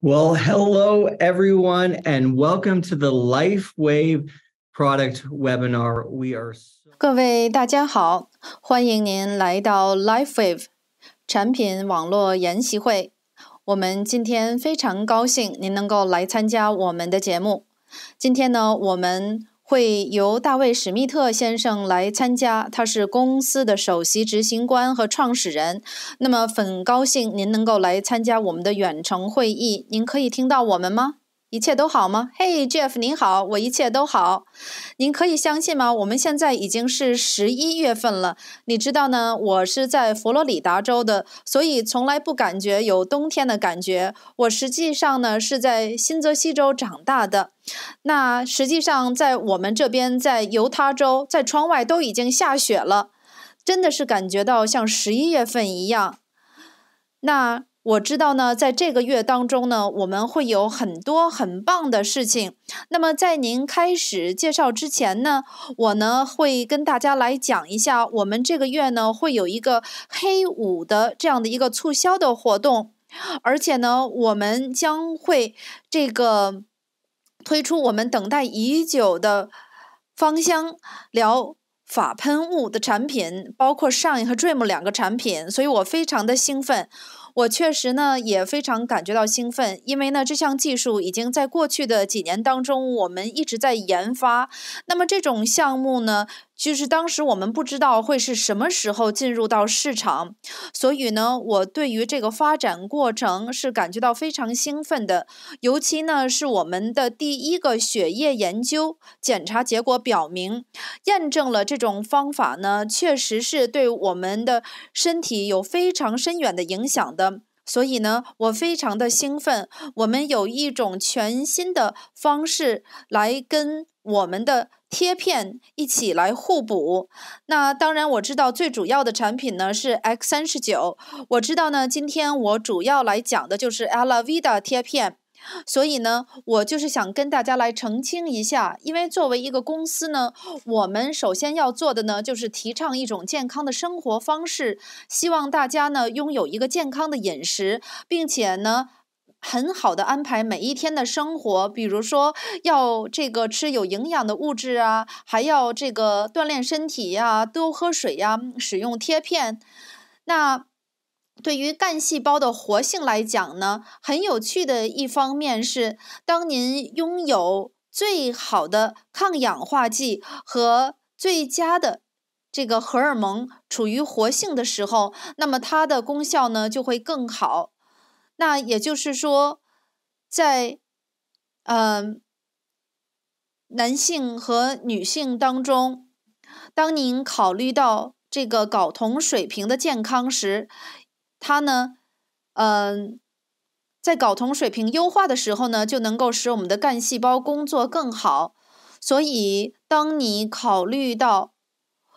Well, hello everyone, and welcome to the LifeWave product webinar. We are 各位大家好，欢迎您来到 LifeWave 产品网络研习会。我们今天非常高兴您能够来参加我们的节目。今天呢，我们会由大卫·史密特先生来参加，他是公司的首席执行官和创始人。那么，很高兴您能够来参加我们的远程会议。您可以听到我们吗？一切都好吗？嘿，Jeff，您好，我一切都好。您可以相信吗？我们现在已经是十一月份了。你知道呢？我是在佛罗里达州的，所以从来不感觉有冬天的感觉。我实际上呢是在新泽西州长大的。那实际上在我们这边，在犹他州，在窗外都已经下雪了，真的是感觉到像十一月份一样。那。我知道呢，在这个月当中呢，我们会有很多很棒的事情。那么，在您开始介绍之前呢，我呢会跟大家来讲一下，我们这个月呢会有一个黑五的这样的一个促销的活动，而且呢，我们将会这个推出我们等待已久的芳香疗法喷雾的产品，包括《Shine》和《Dream》两个产品，所以我非常的兴奋。我确实呢也非常感觉到兴奋，因为呢这项技术已经在过去的几年当中我们一直在研发，那么这种项目呢。就是当时我们不知道会是什么时候进入到市场，所以呢，我对于这个发展过程是感觉到非常兴奋的。尤其呢，是我们的第一个血液研究检查结果表明，验证了这种方法呢，确实是对我们的身体有非常深远的影响的。所以呢，我非常的兴奋，我们有一种全新的方式来跟我们的贴片一起来互补。那当然，我知道最主要的产品呢是 X 三十九。我知道呢，今天我主要来讲的就是 Alavida 贴片。所以呢，我就是想跟大家来澄清一下，因为作为一个公司呢，我们首先要做的呢，就是提倡一种健康的生活方式，希望大家呢拥有一个健康的饮食，并且呢，很好的安排每一天的生活，比如说要这个吃有营养的物质啊，还要这个锻炼身体呀，多喝水呀，使用贴片，那。对于干细胞的活性来讲呢，很有趣的一方面是，当您拥有最好的抗氧化剂和最佳的这个荷尔蒙处于活性的时候，那么它的功效呢就会更好。那也就是说，在嗯男性和女性当中，当您考虑到这个睾酮水平的健康时。它呢，嗯，在睾酮水平优化的时候呢，就能够使我们的干细胞工作更好。所以，当你考虑到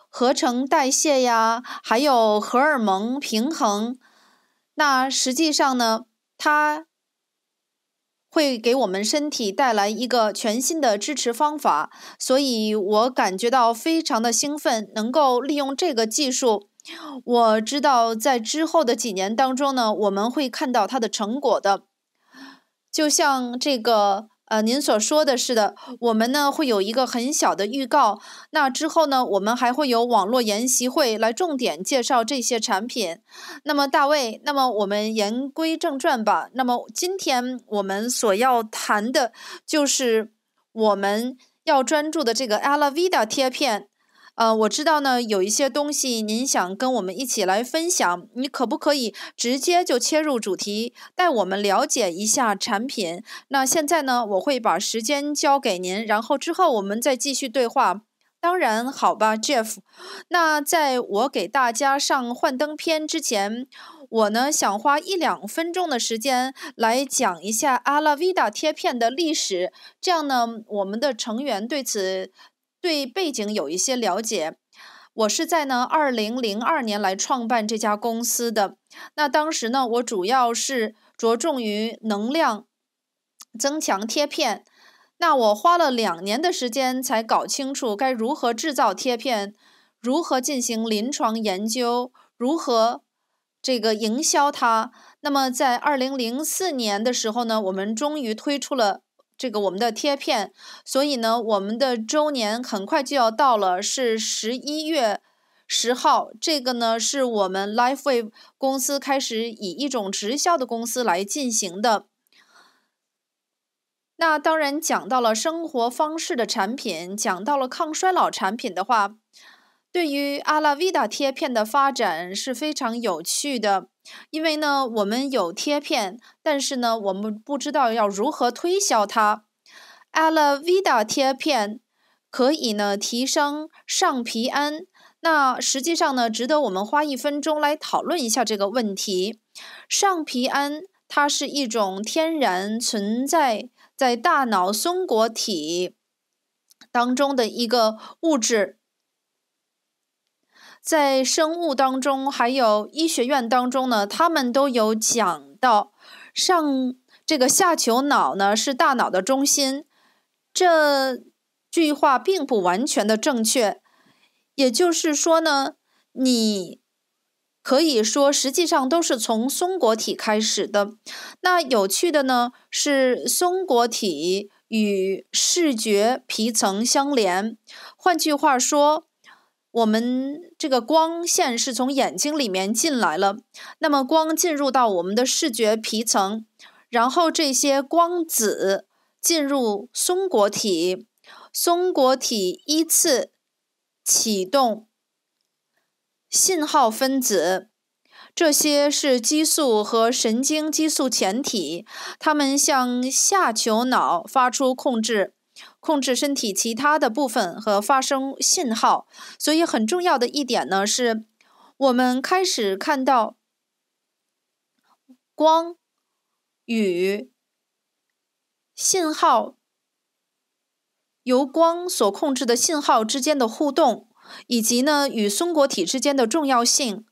合成代谢呀，还有荷尔蒙平衡，那实际上呢，它会给我们身体带来一个全新的支持方法。所以我感觉到非常的兴奋，能够利用这个技术。我知道，在之后的几年当中呢，我们会看到它的成果的。就像这个呃，您所说的是的，我们呢会有一个很小的预告。那之后呢，我们还会有网络研习会来重点介绍这些产品。那么大卫，那么我们言归正传吧。那么今天我们所要谈的就是我们要专注的这个 Lavida 贴片。呃，我知道呢，有一些东西您想跟我们一起来分享，你可不可以直接就切入主题，带我们了解一下产品？那现在呢，我会把时间交给您，然后之后我们再继续对话。当然，好吧，Jeff。那在我给大家上幻灯片之前，我呢想花一两分钟的时间来讲一下阿拉维达贴片的历史，这样呢，我们的成员对此。对背景有一些了解，我是在呢二零零二年来创办这家公司的。那当时呢，我主要是着重于能量增强贴片。那我花了两年的时间才搞清楚该如何制造贴片，如何进行临床研究，如何这个营销它。那么在二零零四年的时候呢，我们终于推出了。这个我们的贴片，所以呢，我们的周年很快就要到了，是十一月十号。这个呢，是我们 LifeWave 公司开始以一种直销的公司来进行的。那当然讲到了生活方式的产品，讲到了抗衰老产品的话。对于阿拉维达贴片的发展是非常有趣的，因为呢，我们有贴片，但是呢，我们不知道要如何推销它。阿拉维达贴片可以呢提升上皮胺，那实际上呢，值得我们花一分钟来讨论一下这个问题。上皮胺它是一种天然存在在大脑松果体当中的一个物质。在生物当中，还有医学院当中呢，他们都有讲到，上这个下丘脑呢是大脑的中心，这句话并不完全的正确。也就是说呢，你可以说实际上都是从松果体开始的。那有趣的呢是松果体与视觉皮层相连，换句话说。我们这个光线是从眼睛里面进来了，那么光进入到我们的视觉皮层，然后这些光子进入松果体，松果体依次启动信号分子，这些是激素和神经激素前体，它们向下丘脑发出控制。控制身体其他的部分和发生信号，所以很重要的一点呢是，我们开始看到光与信号由光所控制的信号之间的互动，以及呢与松果体之间的重要性。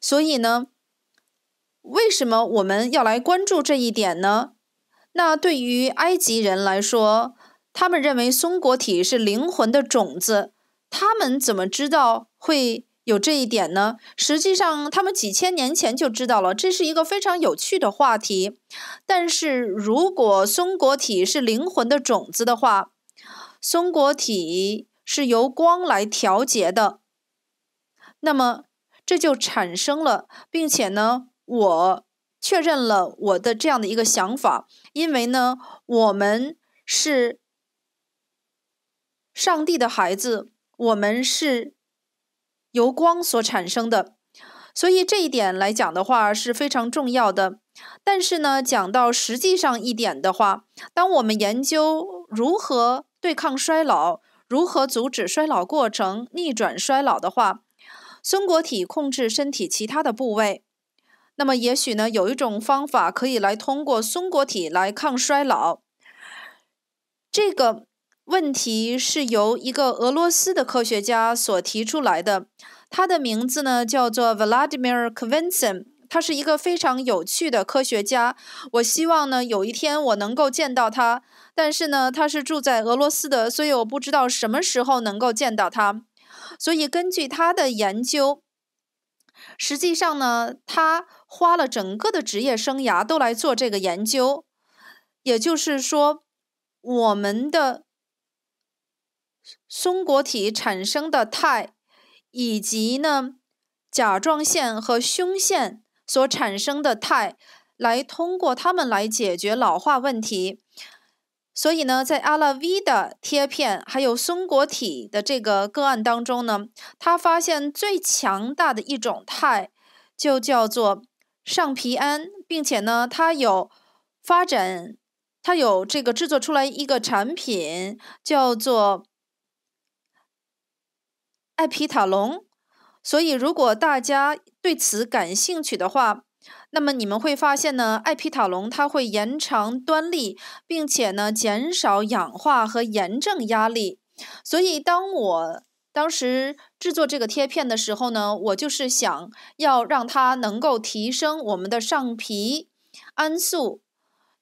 所以呢，为什么我们要来关注这一点呢？那对于埃及人来说。他们认为松果体是灵魂的种子，他们怎么知道会有这一点呢？实际上，他们几千年前就知道了。这是一个非常有趣的话题。但是如果松果体是灵魂的种子的话，松果体是由光来调节的，那么这就产生了，并且呢，我确认了我的这样的一个想法，因为呢，我们是。上帝的孩子，我们是由光所产生的，所以这一点来讲的话是非常重要的。但是呢，讲到实际上一点的话，当我们研究如何对抗衰老、如何阻止衰老过程、逆转衰老的话，松果体控制身体其他的部位。那么，也许呢，有一种方法可以来通过松果体来抗衰老。这个。问题是由一个俄罗斯的科学家所提出来的，他的名字呢叫做 v l a d i m i r k v i n s o n 他是一个非常有趣的科学家。我希望呢有一天我能够见到他，但是呢他是住在俄罗斯的，所以我不知道什么时候能够见到他。所以根据他的研究，实际上呢他花了整个的职业生涯都来做这个研究，也就是说我们的。松果体产生的肽，以及呢甲状腺和胸腺所产生的肽，来通过它们来解决老化问题。所以呢，在阿拉维的贴片还有松果体的这个个案当中呢，他发现最强大的一种肽就叫做上皮胺，并且呢，它有发展，它有这个制作出来一个产品叫做。艾皮塔龙，所以如果大家对此感兴趣的话，那么你们会发现呢，艾皮塔龙它会延长端粒，并且呢减少氧化和炎症压力。所以当我当时制作这个贴片的时候呢，我就是想要让它能够提升我们的上皮氨素，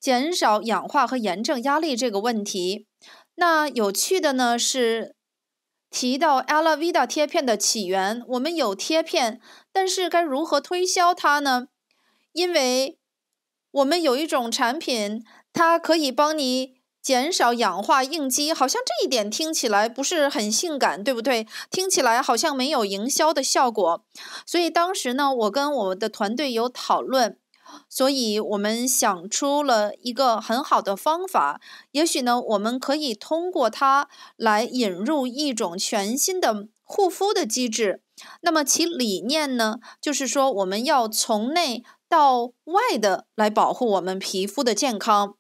减少氧化和炎症压力这个问题。那有趣的呢是。提到 a l a v i d a 贴片的起源，我们有贴片，但是该如何推销它呢？因为我们有一种产品，它可以帮你减少氧化应激，好像这一点听起来不是很性感，对不对？听起来好像没有营销的效果，所以当时呢，我跟我的团队有讨论。所以，我们想出了一个很好的方法。也许呢，我们可以通过它来引入一种全新的护肤的机制。那么，其理念呢，就是说我们要从内到外的来保护我们皮肤的健康。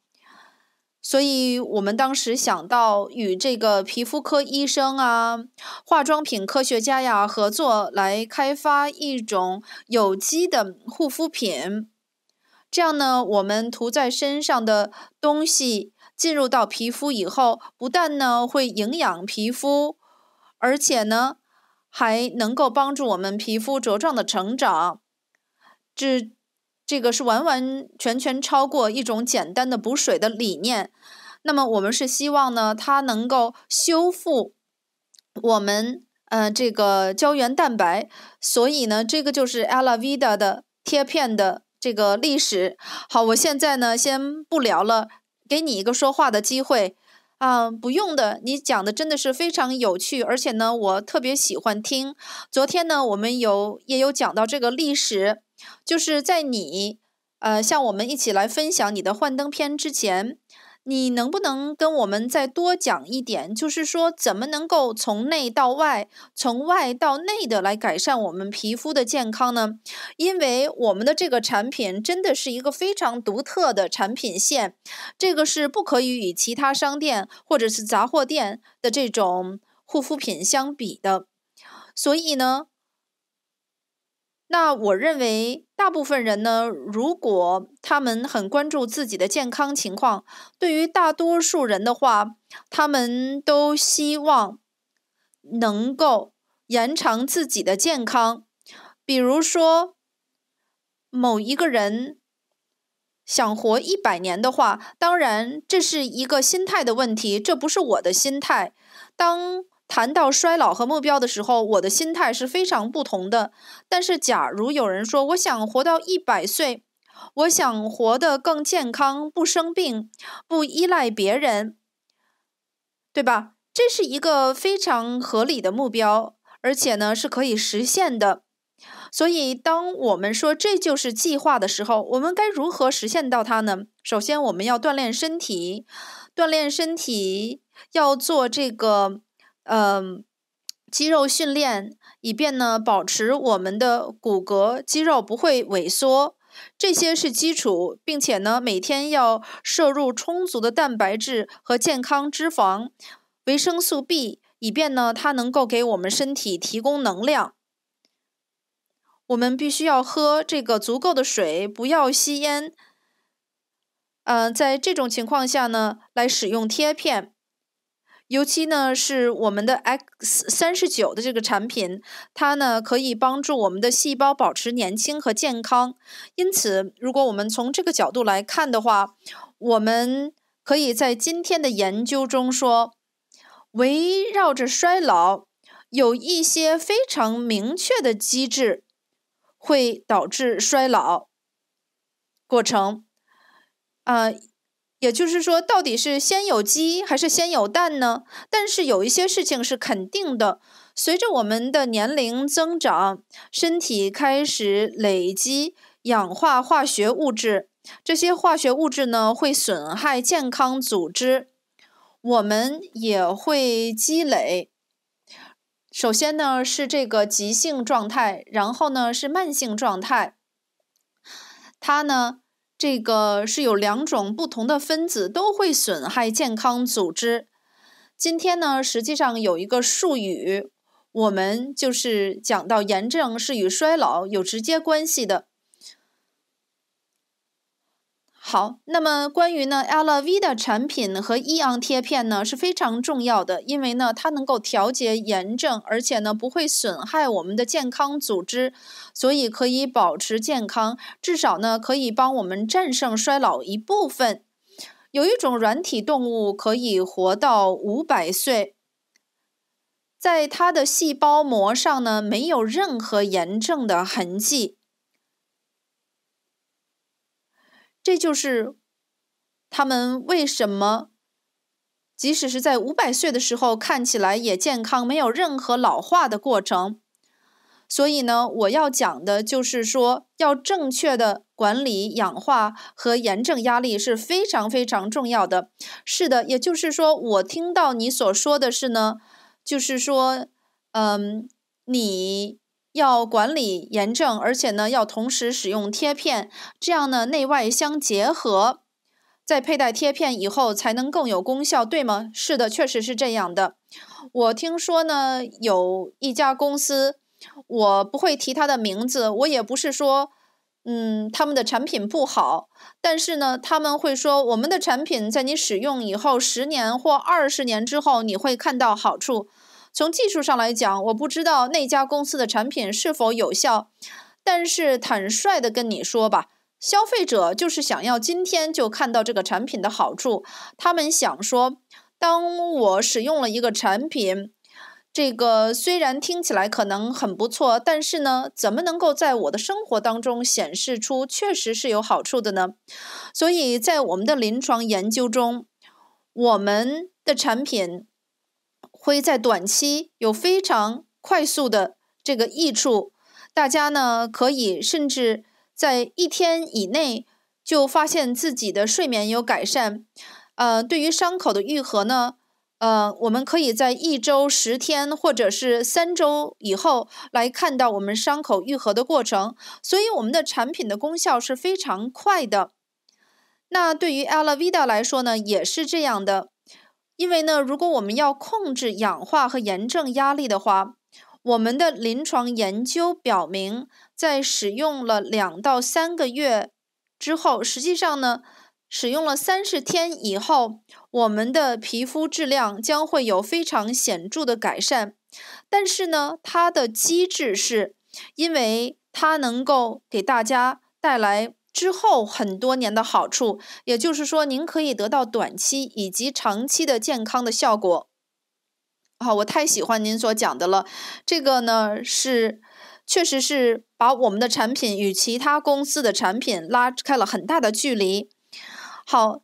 所以，我们当时想到与这个皮肤科医生啊、化妆品科学家呀合作，来开发一种有机的护肤品。这样呢，我们涂在身上的东西进入到皮肤以后，不但呢会营养皮肤，而且呢还能够帮助我们皮肤茁壮的成长。这这个是完完全全超过一种简单的补水的理念。那么我们是希望呢，它能够修复我们呃这个胶原蛋白。所以呢，这个就是 a l l a vida 的贴片的。这个历史，好，我现在呢先不聊了，给你一个说话的机会，啊，不用的，你讲的真的是非常有趣，而且呢我特别喜欢听。昨天呢我们有也有讲到这个历史，就是在你呃，像我们一起来分享你的幻灯片之前。你能不能跟我们再多讲一点？就是说，怎么能够从内到外、从外到内的来改善我们皮肤的健康呢？因为我们的这个产品真的是一个非常独特的产品线，这个是不可以与其他商店或者是杂货店的这种护肤品相比的。所以呢。那我认为，大部分人呢，如果他们很关注自己的健康情况，对于大多数人的话，他们都希望能够延长自己的健康。比如说，某一个人想活一百年的话，当然这是一个心态的问题，这不是我的心态。当。谈到衰老和目标的时候，我的心态是非常不同的。但是，假如有人说我想活到一百岁，我想活得更健康，不生病，不依赖别人，对吧？这是一个非常合理的目标，而且呢是可以实现的。所以，当我们说这就是计划的时候，我们该如何实现到它呢？首先，我们要锻炼身体，锻炼身体要做这个。嗯，肌肉训练，以便呢保持我们的骨骼肌肉不会萎缩，这些是基础，并且呢每天要摄入充足的蛋白质和健康脂肪、维生素 B，以便呢它能够给我们身体提供能量。我们必须要喝这个足够的水，不要吸烟。嗯，在这种情况下呢，来使用贴片。尤其呢，是我们的 X 三十九的这个产品，它呢可以帮助我们的细胞保持年轻和健康。因此，如果我们从这个角度来看的话，我们可以在今天的研究中说，围绕着衰老有一些非常明确的机制会导致衰老过程。呃，也就是说，到底是先有鸡还是先有蛋呢？但是有一些事情是肯定的，随着我们的年龄增长，身体开始累积氧化化学物质，这些化学物质呢会损害健康组织，我们也会积累。首先呢是这个急性状态，然后呢是慢性状态，它呢。这个是有两种不同的分子，都会损害健康组织。今天呢，实际上有一个术语，我们就是讲到炎症是与衰老有直接关系的。好，那么关于呢，L V 的产品和一昂贴片呢是非常重要的，因为呢它能够调节炎症，而且呢不会损害我们的健康组织，所以可以保持健康，至少呢可以帮我们战胜衰老一部分。有一种软体动物可以活到五百岁，在它的细胞膜上呢没有任何炎症的痕迹。这就是他们为什么，即使是在五百岁的时候，看起来也健康，没有任何老化的过程。所以呢，我要讲的就是说，要正确的管理氧化和炎症压力是非常非常重要的。是的，也就是说，我听到你所说的是呢，就是说，嗯，你。要管理炎症，而且呢，要同时使用贴片，这样呢，内外相结合，在佩戴贴片以后才能更有功效，对吗？是的，确实是这样的。我听说呢，有一家公司，我不会提他的名字，我也不是说，嗯，他们的产品不好，但是呢，他们会说，我们的产品在你使用以后十年或二十年之后，你会看到好处。从技术上来讲，我不知道那家公司的产品是否有效，但是坦率的跟你说吧，消费者就是想要今天就看到这个产品的好处。他们想说，当我使用了一个产品，这个虽然听起来可能很不错，但是呢，怎么能够在我的生活当中显示出确实是有好处的呢？所以在我们的临床研究中，我们的产品。会在短期有非常快速的这个益处，大家呢可以甚至在一天以内就发现自己的睡眠有改善。呃，对于伤口的愈合呢，呃，我们可以在一周十天或者是三周以后来看到我们伤口愈合的过程。所以我们的产品的功效是非常快的。那对于 Alavida 来说呢，也是这样的。因为呢，如果我们要控制氧化和炎症压力的话，我们的临床研究表明，在使用了两到三个月之后，实际上呢，使用了三十天以后，我们的皮肤质量将会有非常显著的改善。但是呢，它的机制是因为它能够给大家带来。之后很多年的好处，也就是说，您可以得到短期以及长期的健康的效果。好，我太喜欢您所讲的了。这个呢是，确实是把我们的产品与其他公司的产品拉开了很大的距离。好，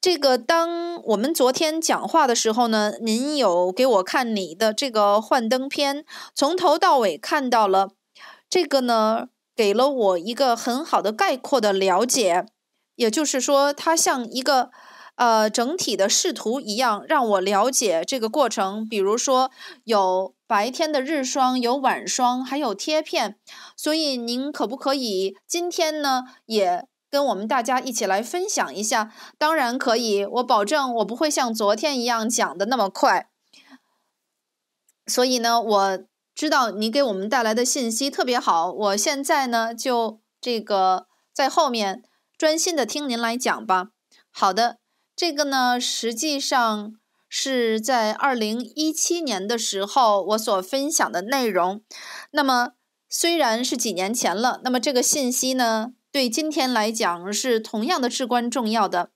这个当我们昨天讲话的时候呢，您有给我看你的这个幻灯片，从头到尾看到了，这个呢。给了我一个很好的概括的了解，也就是说，它像一个呃整体的视图一样，让我了解这个过程。比如说，有白天的日霜，有晚霜，还有贴片。所以，您可不可以今天呢，也跟我们大家一起来分享一下？当然可以，我保证我不会像昨天一样讲的那么快。所以呢，我。知道你给我们带来的信息特别好，我现在呢就这个在后面专心的听您来讲吧。好的，这个呢实际上是在二零一七年的时候我所分享的内容。那么虽然是几年前了，那么这个信息呢对今天来讲是同样的至关重要的。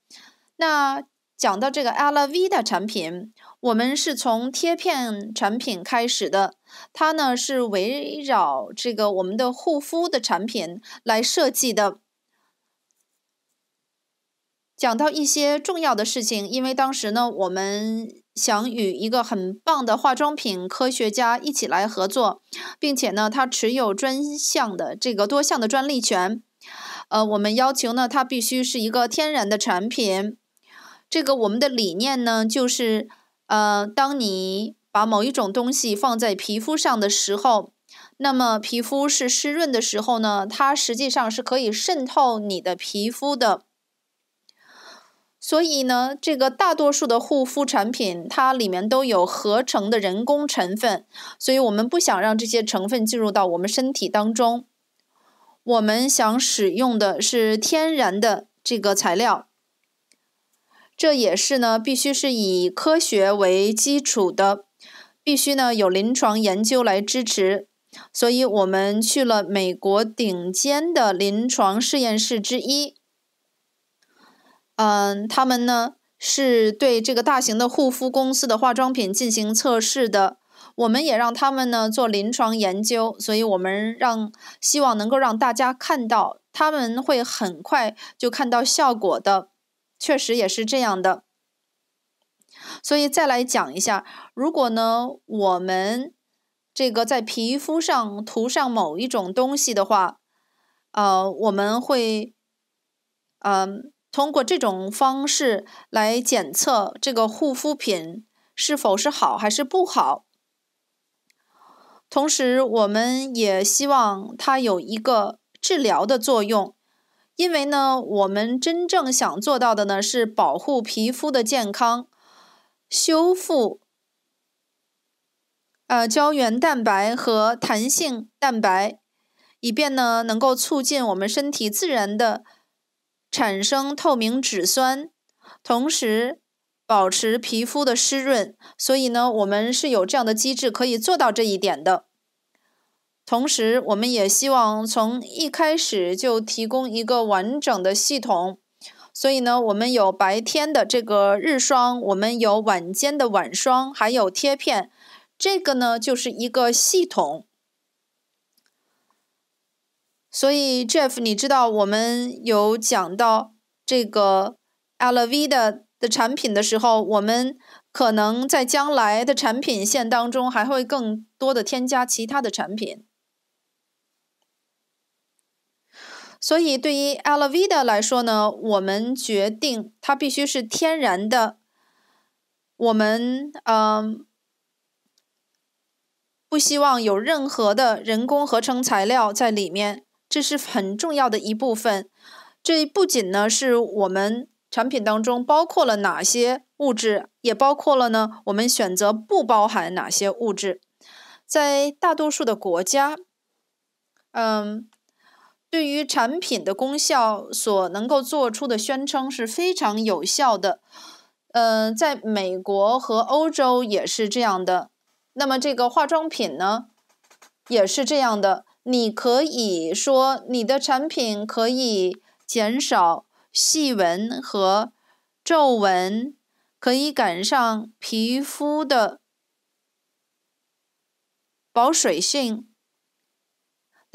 那。讲到这个 l a v i 产品，我们是从贴片产品开始的。它呢是围绕这个我们的护肤的产品来设计的。讲到一些重要的事情，因为当时呢，我们想与一个很棒的化妆品科学家一起来合作，并且呢，他持有专项的这个多项的专利权。呃，我们要求呢，它必须是一个天然的产品。这个我们的理念呢，就是，呃，当你把某一种东西放在皮肤上的时候，那么皮肤是湿润的时候呢，它实际上是可以渗透你的皮肤的。所以呢，这个大多数的护肤产品，它里面都有合成的人工成分，所以我们不想让这些成分进入到我们身体当中。我们想使用的是天然的这个材料。这也是呢，必须是以科学为基础的，必须呢有临床研究来支持。所以我们去了美国顶尖的临床实验室之一，嗯，他们呢是对这个大型的护肤公司的化妆品进行测试的。我们也让他们呢做临床研究，所以我们让希望能够让大家看到，他们会很快就看到效果的。确实也是这样的，所以再来讲一下，如果呢我们这个在皮肤上涂上某一种东西的话，呃，我们会，嗯，通过这种方式来检测这个护肤品是否是好还是不好，同时我们也希望它有一个治疗的作用。因为呢，我们真正想做到的呢，是保护皮肤的健康，修复，呃，胶原蛋白和弹性蛋白，以便呢，能够促进我们身体自然的产生透明质酸，同时保持皮肤的湿润。所以呢，我们是有这样的机制可以做到这一点的。同时，我们也希望从一开始就提供一个完整的系统。所以呢，我们有白天的这个日霜，我们有晚间的晚霜，还有贴片。这个呢，就是一个系统。所以，Jeff，你知道我们有讲到这个 l v 的的产品的时候，我们可能在将来的产品线当中还会更多的添加其他的产品。所以，对于 l v i d a 来说呢，我们决定它必须是天然的。我们嗯，不希望有任何的人工合成材料在里面，这是很重要的一部分。这不仅呢是我们产品当中包括了哪些物质，也包括了呢我们选择不包含哪些物质。在大多数的国家，嗯。对于产品的功效所能够做出的宣称是非常有效的，呃，在美国和欧洲也是这样的。那么这个化妆品呢，也是这样的。你可以说你的产品可以减少细纹和皱纹，可以改善皮肤的保水性。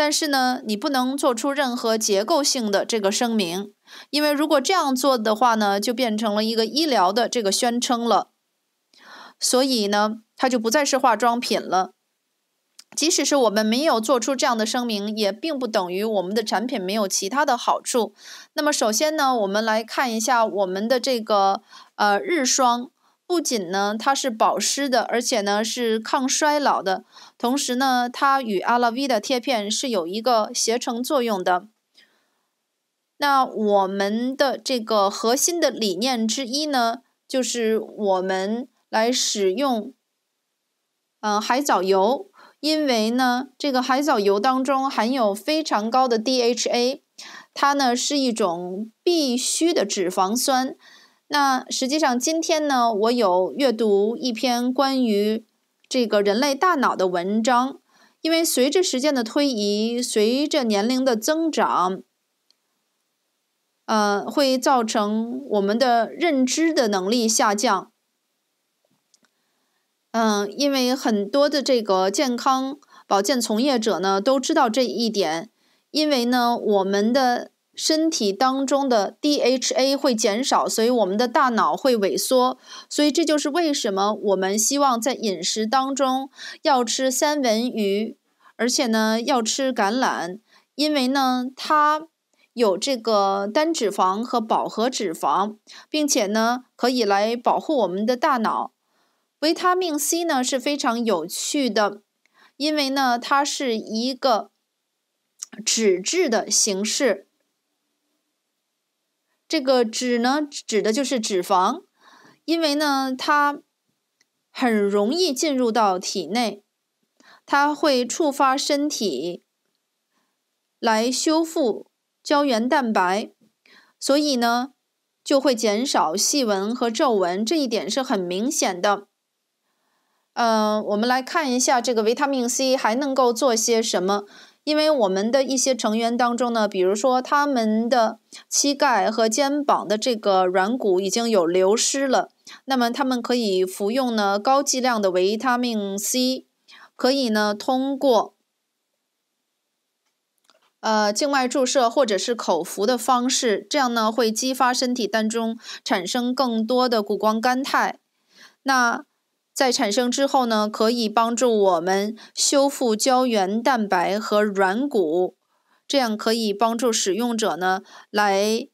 但是呢，你不能做出任何结构性的这个声明，因为如果这样做的话呢，就变成了一个医疗的这个宣称了，所以呢，它就不再是化妆品了。即使是我们没有做出这样的声明，也并不等于我们的产品没有其他的好处。那么，首先呢，我们来看一下我们的这个呃日霜。不仅呢，它是保湿的，而且呢是抗衰老的。同时呢，它与阿拉维 V 的贴片是有一个协同作用的。那我们的这个核心的理念之一呢，就是我们来使用，嗯，海藻油，因为呢，这个海藻油当中含有非常高的 DHA，它呢是一种必需的脂肪酸。那实际上，今天呢，我有阅读一篇关于这个人类大脑的文章，因为随着时间的推移，随着年龄的增长，呃，会造成我们的认知的能力下降。嗯，因为很多的这个健康保健从业者呢都知道这一点，因为呢，我们的。身体当中的 DHA 会减少，所以我们的大脑会萎缩。所以这就是为什么我们希望在饮食当中要吃三文鱼，而且呢要吃橄榄，因为呢它有这个单脂肪和饱和脂肪，并且呢可以来保护我们的大脑。维他命 C 呢是非常有趣的，因为呢它是一个脂质的形式。这个脂呢，指的就是脂肪，因为呢，它很容易进入到体内，它会触发身体来修复胶原蛋白，所以呢，就会减少细纹和皱纹，这一点是很明显的。呃，我们来看一下这个维他命 C 还能够做些什么。因为我们的一些成员当中呢，比如说他们的膝盖和肩膀的这个软骨已经有流失了，那么他们可以服用呢高剂量的维他命 C，可以呢通过呃静脉注射或者是口服的方式，这样呢会激发身体当中产生更多的谷胱甘肽，那。在产生之后呢，可以帮助我们修复胶原蛋白和软骨，这样可以帮助使用者呢来，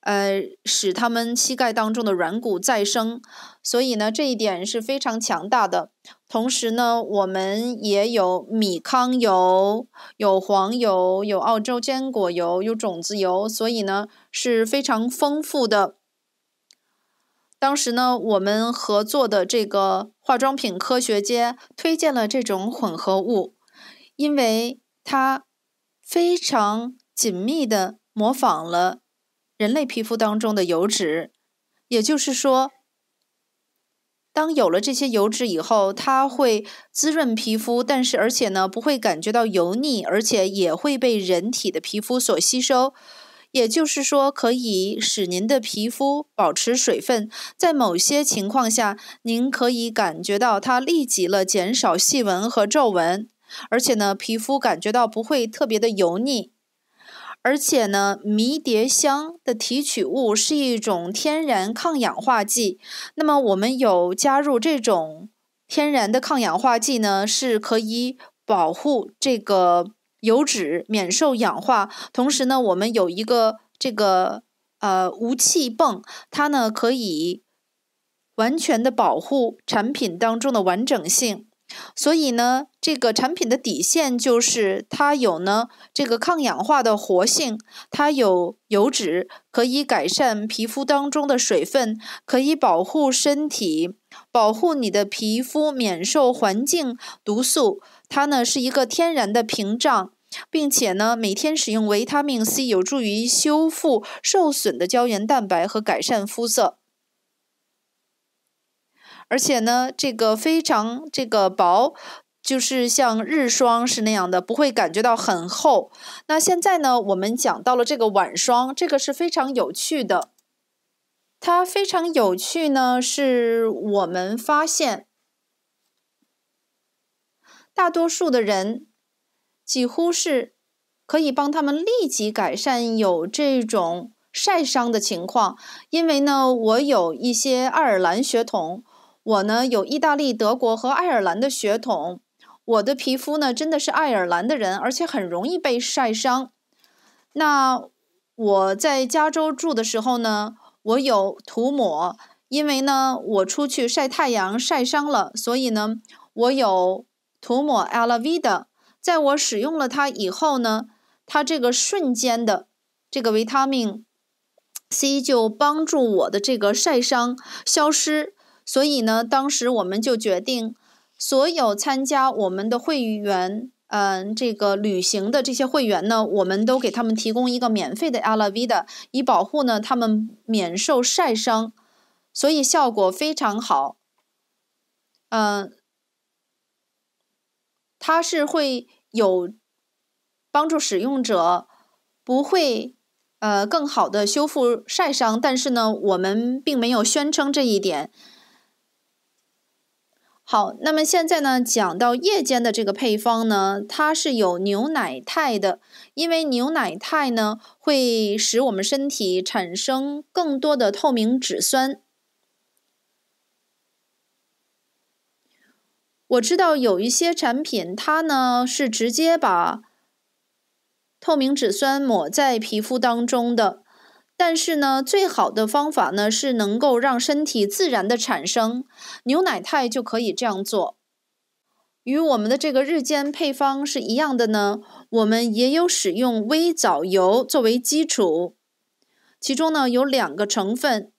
呃，使他们膝盖当中的软骨再生。所以呢，这一点是非常强大的。同时呢，我们也有米糠油、有黄油、有澳洲坚果油、有种子油，所以呢是非常丰富的。当时呢，我们合作的这个化妆品科学家推荐了这种混合物，因为它非常紧密地模仿了人类皮肤当中的油脂。也就是说，当有了这些油脂以后，它会滋润皮肤，但是而且呢，不会感觉到油腻，而且也会被人体的皮肤所吸收。也就是说，可以使您的皮肤保持水分。在某些情况下，您可以感觉到它立即了减少细纹和皱纹，而且呢，皮肤感觉到不会特别的油腻。而且呢，迷迭香的提取物是一种天然抗氧化剂。那么，我们有加入这种天然的抗氧化剂呢，是可以保护这个。油脂免受氧化，同时呢，我们有一个这个呃无气泵，它呢可以完全的保护产品当中的完整性。所以呢，这个产品的底线就是它有呢这个抗氧化的活性，它有油脂可以改善皮肤当中的水分，可以保护身体，保护你的皮肤免受环境毒素。它呢是一个天然的屏障，并且呢每天使用维他命 C 有助于修复受损的胶原蛋白和改善肤色，而且呢这个非常这个薄，就是像日霜是那样的，不会感觉到很厚。那现在呢我们讲到了这个晚霜，这个是非常有趣的，它非常有趣呢是我们发现。大多数的人几乎是可以帮他们立即改善有这种晒伤的情况，因为呢，我有一些爱尔兰血统，我呢有意大利、德国和爱尔兰的血统，我的皮肤呢真的是爱尔兰的人，而且很容易被晒伤。那我在加州住的时候呢，我有涂抹，因为呢我出去晒太阳晒伤了，所以呢我有。涂抹 Lavida，在我使用了它以后呢，它这个瞬间的这个维他命 C 就帮助我的这个晒伤消失。所以呢，当时我们就决定，所有参加我们的会员，嗯，这个旅行的这些会员呢，我们都给他们提供一个免费的 Lavida，以保护呢他们免受晒伤，所以效果非常好。嗯。它是会有帮助使用者，不会呃更好的修复晒伤，但是呢，我们并没有宣称这一点。好，那么现在呢，讲到夜间的这个配方呢，它是有牛奶肽的，因为牛奶肽呢会使我们身体产生更多的透明质酸。我知道有一些产品，它呢是直接把透明质酸抹在皮肤当中的，但是呢，最好的方法呢是能够让身体自然的产生牛奶肽，就可以这样做。与我们的这个日间配方是一样的呢，我们也有使用微藻油作为基础，其中呢有两个成分，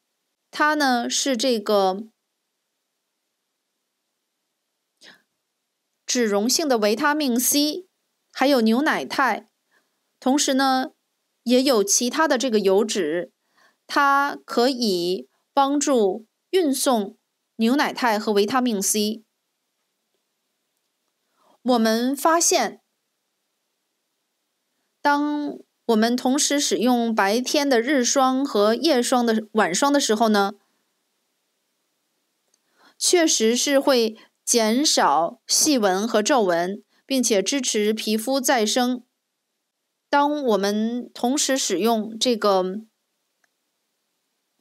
它呢是这个。脂溶性的维他命 C，还有牛奶肽，同时呢，也有其他的这个油脂，它可以帮助运送牛奶肽和维他命 C。我们发现，当我们同时使用白天的日霜和夜霜的晚霜的时候呢，确实是会。减少细纹和皱纹，并且支持皮肤再生。当我们同时使用这个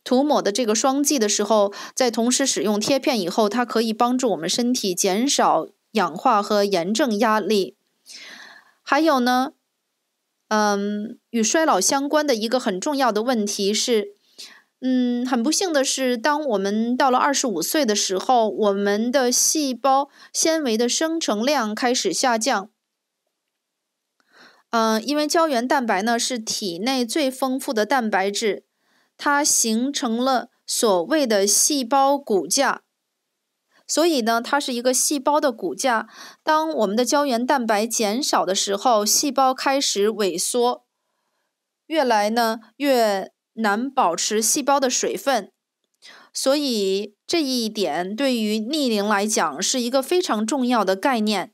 涂抹的这个霜剂的时候，在同时使用贴片以后，它可以帮助我们身体减少氧化和炎症压力。还有呢，嗯，与衰老相关的一个很重要的问题是。嗯，很不幸的是，当我们到了二十五岁的时候，我们的细胞纤维的生成量开始下降。嗯，因为胶原蛋白呢是体内最丰富的蛋白质，它形成了所谓的细胞骨架，所以呢，它是一个细胞的骨架。当我们的胶原蛋白减少的时候，细胞开始萎缩，越来呢越。难保持细胞的水分，所以这一点对于逆龄来讲是一个非常重要的概念。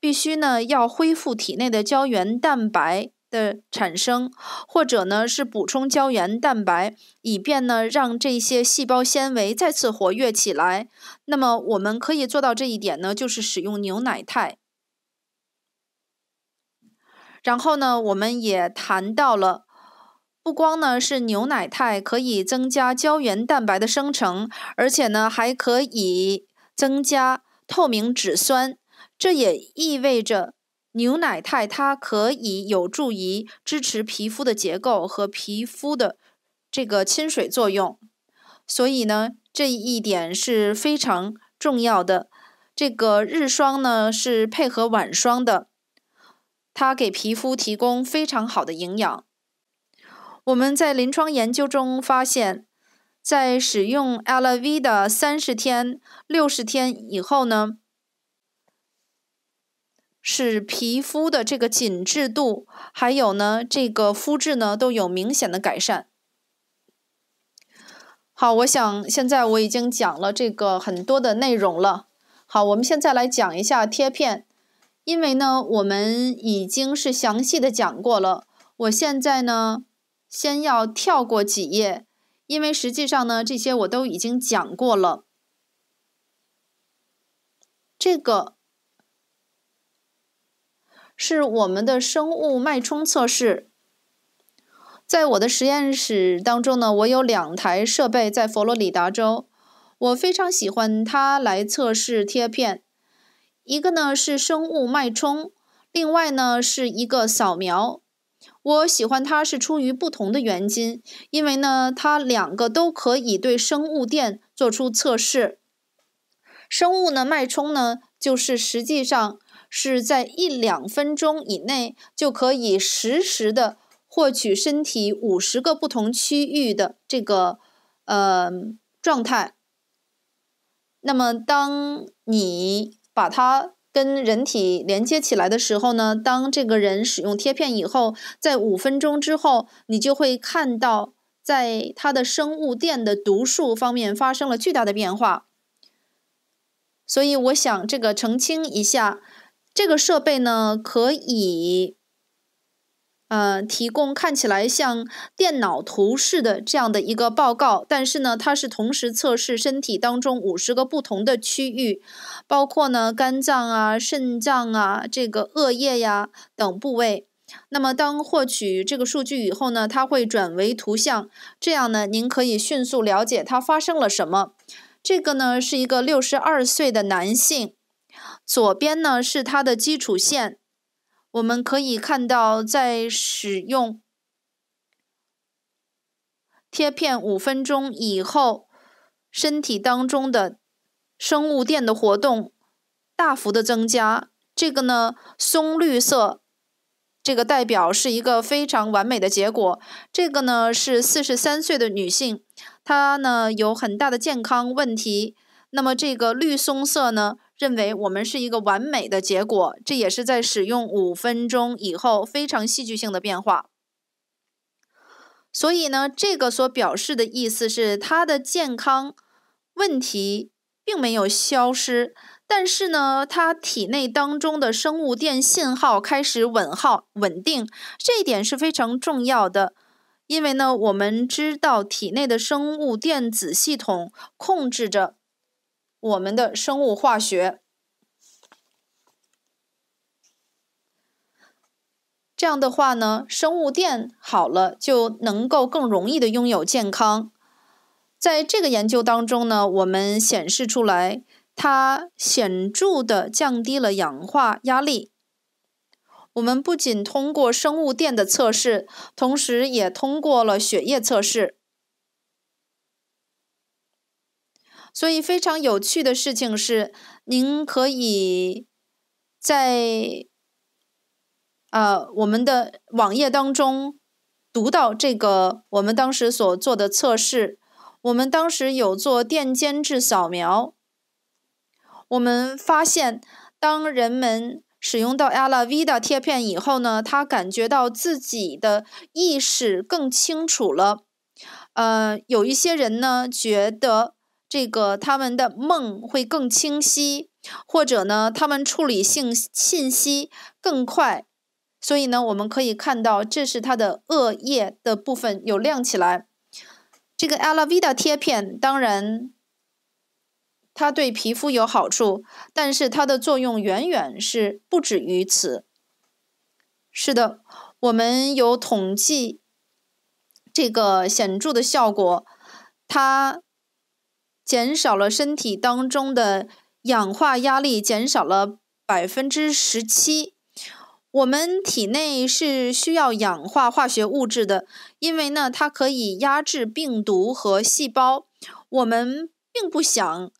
必须呢要恢复体内的胶原蛋白的产生，或者呢是补充胶原蛋白，以便呢让这些细胞纤维再次活跃起来。那么我们可以做到这一点呢，就是使用牛奶肽。然后呢，我们也谈到了。不光呢是牛奶肽可以增加胶原蛋白的生成，而且呢还可以增加透明质酸。这也意味着牛奶肽它可以有助于支持皮肤的结构和皮肤的这个亲水作用。所以呢，这一点是非常重要的。这个日霜呢是配合晚霜的，它给皮肤提供非常好的营养。我们在临床研究中发现，在使用 L V 的三十天、六十天以后呢，使皮肤的这个紧致度，还有呢这个肤质呢都有明显的改善。好，我想现在我已经讲了这个很多的内容了。好，我们现在来讲一下贴片，因为呢我们已经是详细的讲过了，我现在呢。先要跳过几页，因为实际上呢，这些我都已经讲过了。这个是我们的生物脉冲测试，在我的实验室当中呢，我有两台设备在佛罗里达州，我非常喜欢它来测试贴片。一个呢是生物脉冲，另外呢是一个扫描。我喜欢它是出于不同的原因，因为呢，它两个都可以对生物电做出测试。生物呢脉冲呢，就是实际上是在一两分钟以内就可以实时的获取身体五十个不同区域的这个呃状态。那么当你把它。跟人体连接起来的时候呢，当这个人使用贴片以后，在五分钟之后，你就会看到在他的生物电的读数方面发生了巨大的变化。所以我想这个澄清一下，这个设备呢可以。呃，提供看起来像电脑图似的这样的一个报告，但是呢，它是同时测试身体当中五十个不同的区域，包括呢肝脏啊、肾脏啊、这个恶液呀等部位。那么当获取这个数据以后呢，它会转为图像，这样呢，您可以迅速了解它发生了什么。这个呢是一个六十二岁的男性，左边呢是他的基础线。我们可以看到，在使用贴片五分钟以后，身体当中的生物电的活动大幅的增加。这个呢，松绿色，这个代表是一个非常完美的结果。这个呢，是四十三岁的女性，她呢有很大的健康问题。那么这个绿松色呢？认为我们是一个完美的结果，这也是在使用五分钟以后非常戏剧性的变化。所以呢，这个所表示的意思是，他的健康问题并没有消失，但是呢，他体内当中的生物电信号开始稳号稳定，这一点是非常重要的，因为呢，我们知道体内的生物电子系统控制着。我们的生物化学，这样的话呢，生物电好了，就能够更容易的拥有健康。在这个研究当中呢，我们显示出来，它显著的降低了氧化压力。我们不仅通过生物电的测试，同时也通过了血液测试。所以非常有趣的事情是，您可以，在呃我们的网页当中读到这个我们当时所做的测试。我们当时有做电监制扫描，我们发现当人们使用到阿拉维 a 贴片以后呢，他感觉到自己的意识更清楚了。呃，有一些人呢觉得。这个他们的梦会更清晰，或者呢，他们处理信信息更快，所以呢，我们可以看到这是它的额叶的部分有亮起来。这个 Lavida 贴片当然，它对皮肤有好处，但是它的作用远远是不止于此。是的，我们有统计这个显著的效果，它。减少了身体当中的氧化压力，减少了百分之十七。我们体内是需要氧化化学物质的，因为呢，它可以压制病毒和细胞。我们并不想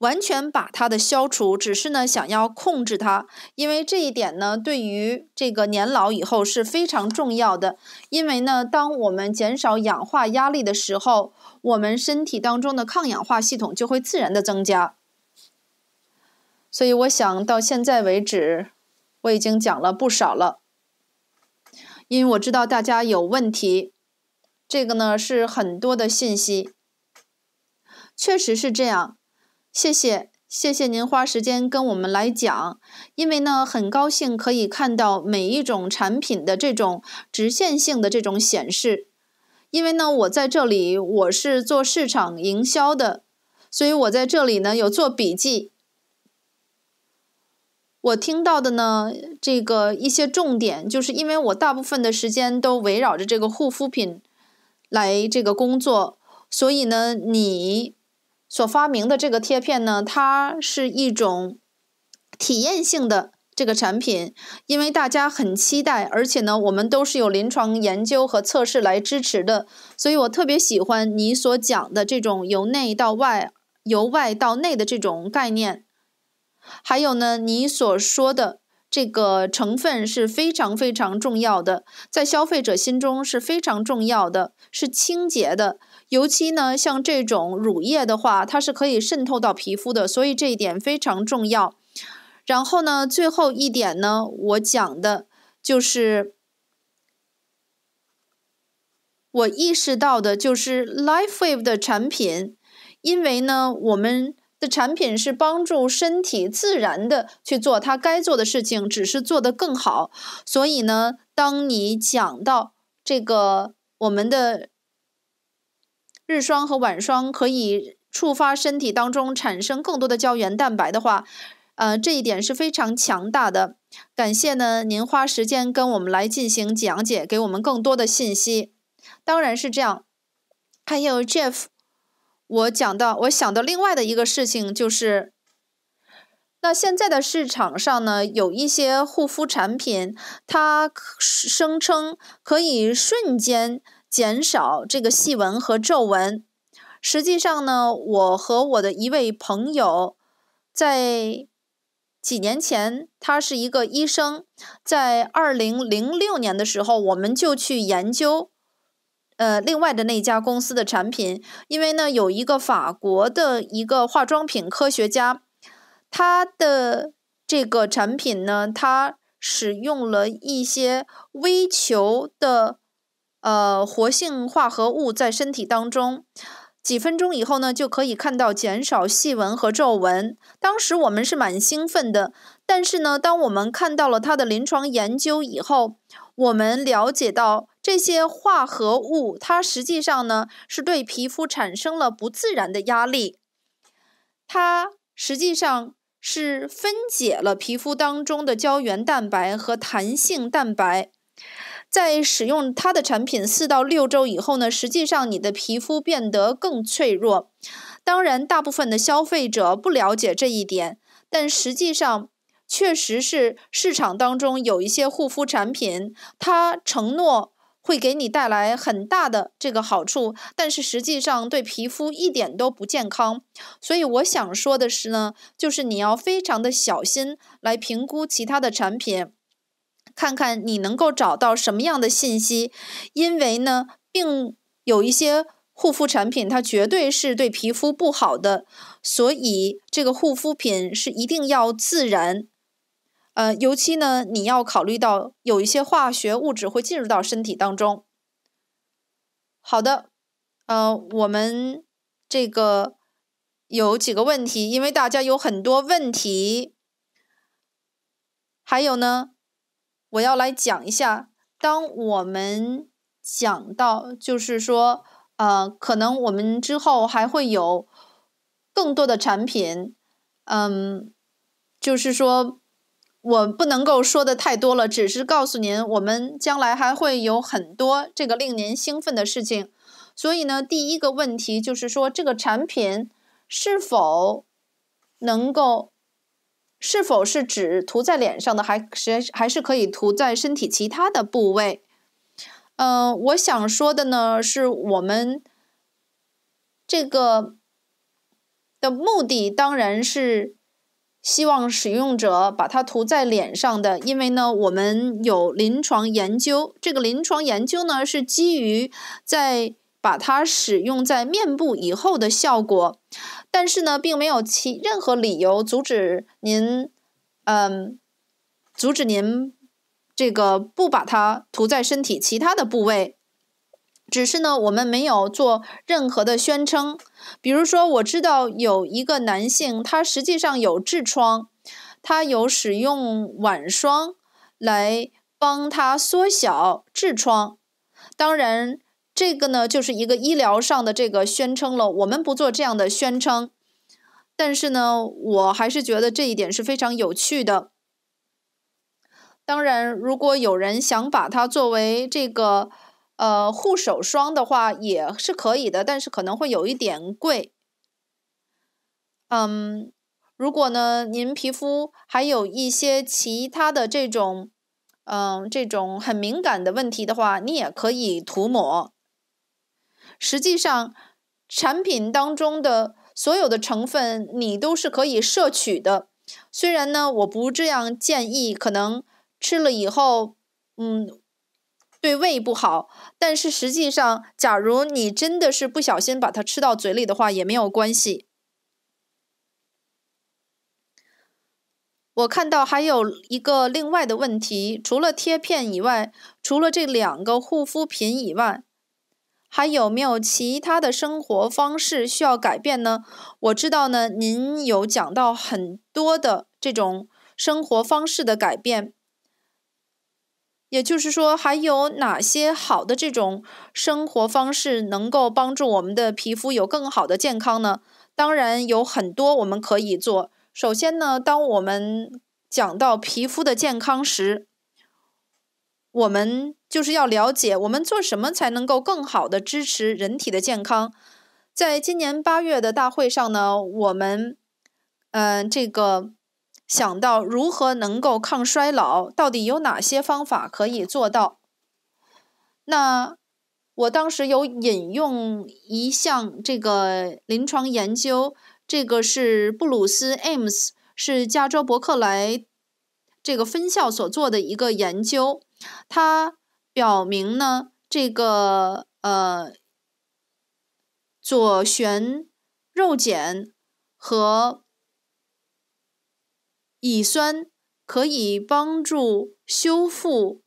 完全把它的消除，只是呢，想要控制它。因为这一点呢，对于这个年老以后是非常重要的。因为呢，当我们减少氧化压力的时候。我们身体当中的抗氧化系统就会自然的增加，所以我想到现在为止，我已经讲了不少了。因为我知道大家有问题，这个呢是很多的信息，确实是这样。谢谢，谢谢您花时间跟我们来讲，因为呢很高兴可以看到每一种产品的这种直线性的这种显示。因为呢，我在这里我是做市场营销的，所以我在这里呢有做笔记。我听到的呢这个一些重点，就是因为我大部分的时间都围绕着这个护肤品来这个工作，所以呢你所发明的这个贴片呢，它是一种体验性的。这个产品，因为大家很期待，而且呢，我们都是有临床研究和测试来支持的，所以我特别喜欢你所讲的这种由内到外、由外到内的这种概念。还有呢，你所说的这个成分是非常非常重要的，在消费者心中是非常重要的，是清洁的。尤其呢，像这种乳液的话，它是可以渗透到皮肤的，所以这一点非常重要。然后呢，最后一点呢，我讲的就是，我意识到的就是 LifeWave 的产品，因为呢，我们的产品是帮助身体自然的去做它该做的事情，只是做得更好。所以呢，当你讲到这个我们的日霜和晚霜可以触发身体当中产生更多的胶原蛋白的话，呃，这一点是非常强大的。感谢呢，您花时间跟我们来进行讲解，给我们更多的信息。当然是这样。还有 Jeff，我讲到，我想到另外的一个事情就是，那现在的市场上呢，有一些护肤产品，它声称可以瞬间减少这个细纹和皱纹。实际上呢，我和我的一位朋友在。几年前，他是一个医生，在二零零六年的时候，我们就去研究，呃，另外的那家公司的产品，因为呢，有一个法国的一个化妆品科学家，他的这个产品呢，他使用了一些微球的呃活性化合物在身体当中。几分钟以后呢，就可以看到减少细纹和皱纹。当时我们是蛮兴奋的，但是呢，当我们看到了它的临床研究以后，我们了解到这些化合物它实际上呢是对皮肤产生了不自然的压力，它实际上是分解了皮肤当中的胶原蛋白和弹性蛋白。在使用它的产品四到六周以后呢，实际上你的皮肤变得更脆弱。当然，大部分的消费者不了解这一点，但实际上确实是市场当中有一些护肤产品，它承诺会给你带来很大的这个好处，但是实际上对皮肤一点都不健康。所以我想说的是呢，就是你要非常的小心来评估其他的产品。看看你能够找到什么样的信息，因为呢，并有一些护肤产品它绝对是对皮肤不好的，所以这个护肤品是一定要自然，呃，尤其呢你要考虑到有一些化学物质会进入到身体当中。好的，呃，我们这个有几个问题，因为大家有很多问题，还有呢。我要来讲一下，当我们讲到，就是说，呃，可能我们之后还会有更多的产品，嗯，就是说，我不能够说的太多了，只是告诉您，我们将来还会有很多这个令您兴奋的事情。所以呢，第一个问题就是说，这个产品是否能够？是否是指涂在脸上的，还是还是可以涂在身体其他的部位？嗯，我想说的呢，是我们这个的目的当然是希望使用者把它涂在脸上的，因为呢，我们有临床研究，这个临床研究呢是基于在把它使用在面部以后的效果。但是呢，并没有其任何理由阻止您，嗯，阻止您这个不把它涂在身体其他的部位，只是呢，我们没有做任何的宣称。比如说，我知道有一个男性，他实际上有痔疮，他有使用晚霜来帮他缩小痔疮，当然。这个呢，就是一个医疗上的这个宣称了。我们不做这样的宣称，但是呢，我还是觉得这一点是非常有趣的。当然，如果有人想把它作为这个呃护手霜的话，也是可以的，但是可能会有一点贵。嗯，如果呢您皮肤还有一些其他的这种嗯这种很敏感的问题的话，你也可以涂抹。实际上，产品当中的所有的成分你都是可以摄取的。虽然呢，我不这样建议，可能吃了以后，嗯，对胃不好。但是实际上，假如你真的是不小心把它吃到嘴里的话，也没有关系。我看到还有一个另外的问题，除了贴片以外，除了这两个护肤品以外。还有没有其他的生活方式需要改变呢？我知道呢，您有讲到很多的这种生活方式的改变，也就是说，还有哪些好的这种生活方式能够帮助我们的皮肤有更好的健康呢？当然有很多我们可以做。首先呢，当我们讲到皮肤的健康时，我们就是要了解我们做什么才能够更好的支持人体的健康。在今年八月的大会上呢，我们，呃，这个想到如何能够抗衰老，到底有哪些方法可以做到？那我当时有引用一项这个临床研究，这个是布鲁斯 a m e s 是加州伯克莱这个分校所做的一个研究。它表明呢，这个呃，左旋肉碱和乙酸可以帮助修复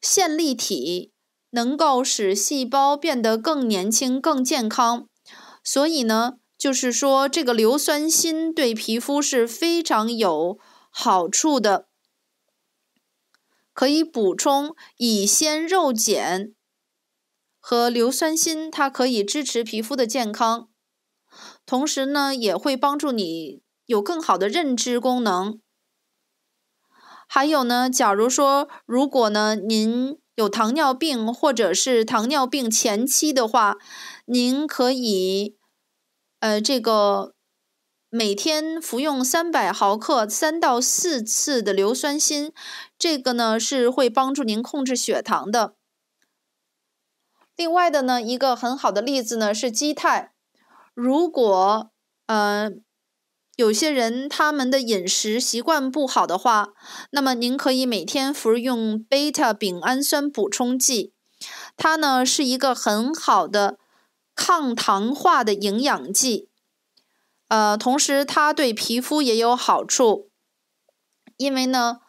线粒体，能够使细胞变得更年轻、更健康。所以呢，就是说这个硫酸锌对皮肤是非常有好处的。可以补充乙酰肉碱和硫酸锌，它可以支持皮肤的健康，同时呢也会帮助你有更好的认知功能。还有呢，假如说如果呢您有糖尿病或者是糖尿病前期的话，您可以，呃这个。每天服用三百毫克三到四次的硫酸锌，这个呢是会帮助您控制血糖的。另外的呢，一个很好的例子呢是肌肽。如果，呃有些人他们的饮食习惯不好的话，那么您可以每天服用贝塔丙氨酸补充剂，它呢是一个很好的抗糖化的营养剂。呃，同时它对皮肤也有好处，因为呢，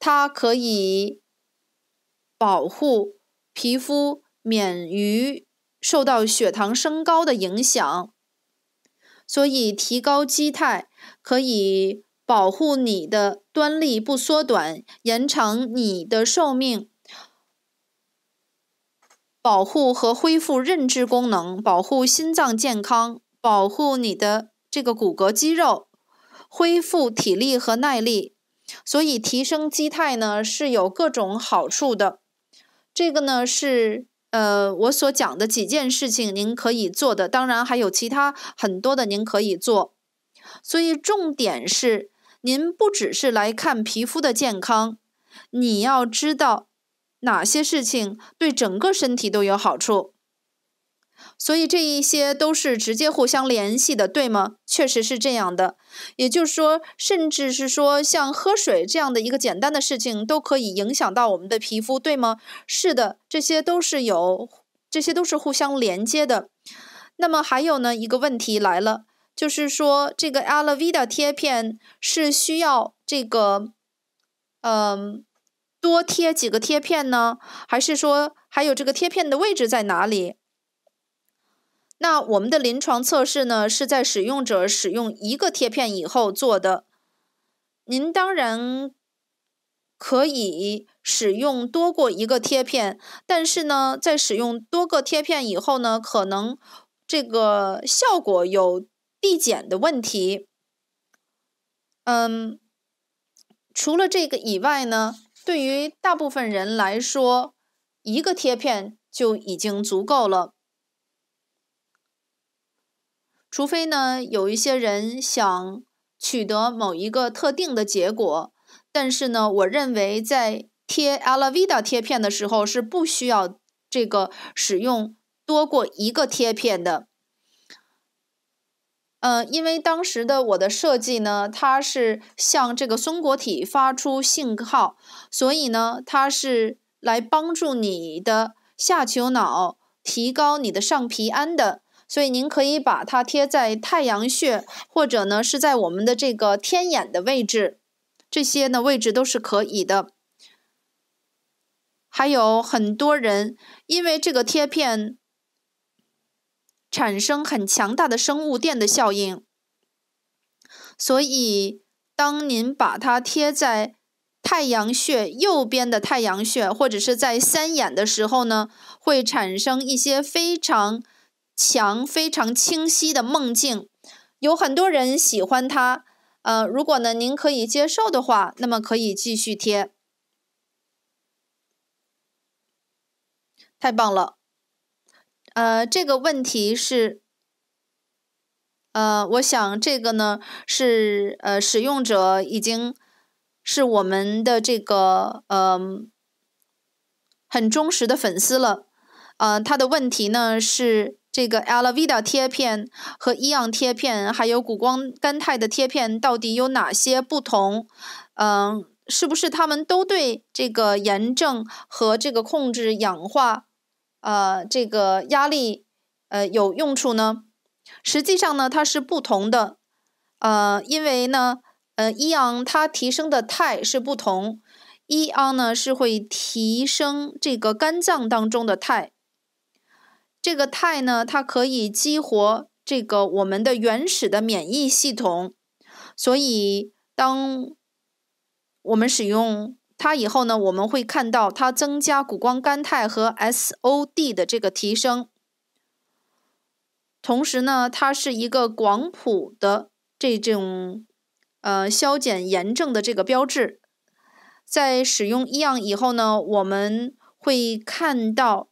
它可以保护皮肤免于受到血糖升高的影响。所以提高肌肽可以保护你的端粒不缩短，延长你的寿命，保护和恢复认知功能，保护心脏健康，保护你的。这个骨骼肌肉恢复体力和耐力，所以提升肌态呢是有各种好处的。这个呢是呃我所讲的几件事情您可以做的，当然还有其他很多的您可以做。所以重点是您不只是来看皮肤的健康，你要知道哪些事情对整个身体都有好处。所以这一些都是直接互相联系的，对吗？确实是这样的。也就是说，甚至是说像喝水这样的一个简单的事情，都可以影响到我们的皮肤，对吗？是的，这些都是有，这些都是互相连接的。那么还有呢？一个问题来了，就是说这个 a l v i d a 贴片是需要这个，嗯，多贴几个贴片呢，还是说还有这个贴片的位置在哪里？那我们的临床测试呢，是在使用者使用一个贴片以后做的。您当然可以使用多过一个贴片，但是呢，在使用多个贴片以后呢，可能这个效果有递减的问题。嗯，除了这个以外呢，对于大部分人来说，一个贴片就已经足够了。除非呢，有一些人想取得某一个特定的结果，但是呢，我认为在贴 Alavida 贴片的时候是不需要这个使用多过一个贴片的。嗯，因为当时的我的设计呢，它是向这个松果体发出信号，所以呢，它是来帮助你的下丘脑提高你的上皮胺的。所以您可以把它贴在太阳穴，或者呢是在我们的这个天眼的位置，这些呢位置都是可以的。还有很多人因为这个贴片产生很强大的生物电的效应，所以当您把它贴在太阳穴右边的太阳穴，或者是在三眼的时候呢，会产生一些非常。强非常清晰的梦境，有很多人喜欢它。呃，如果呢您可以接受的话，那么可以继续贴。太棒了。呃，这个问题是，呃，我想这个呢是呃使用者已经是我们的这个呃很忠实的粉丝了。呃，他的问题呢是。这个 L-vida 贴片和依昂贴片，还有谷胱甘肽的贴片，到底有哪些不同？嗯，是不是他们都对这个炎症和这个控制氧化、呃，这个压力呃有用处呢？实际上呢，它是不同的。呃，因为呢，呃，一昂它提升的肽是不同，一昂呢是会提升这个肝脏当中的肽。这个肽呢，它可以激活这个我们的原始的免疫系统，所以当我们使用它以后呢，我们会看到它增加谷胱甘肽和 SOD 的这个提升，同时呢，它是一个广谱的这种呃消减炎症的这个标志。在使用异样以后呢，我们会看到。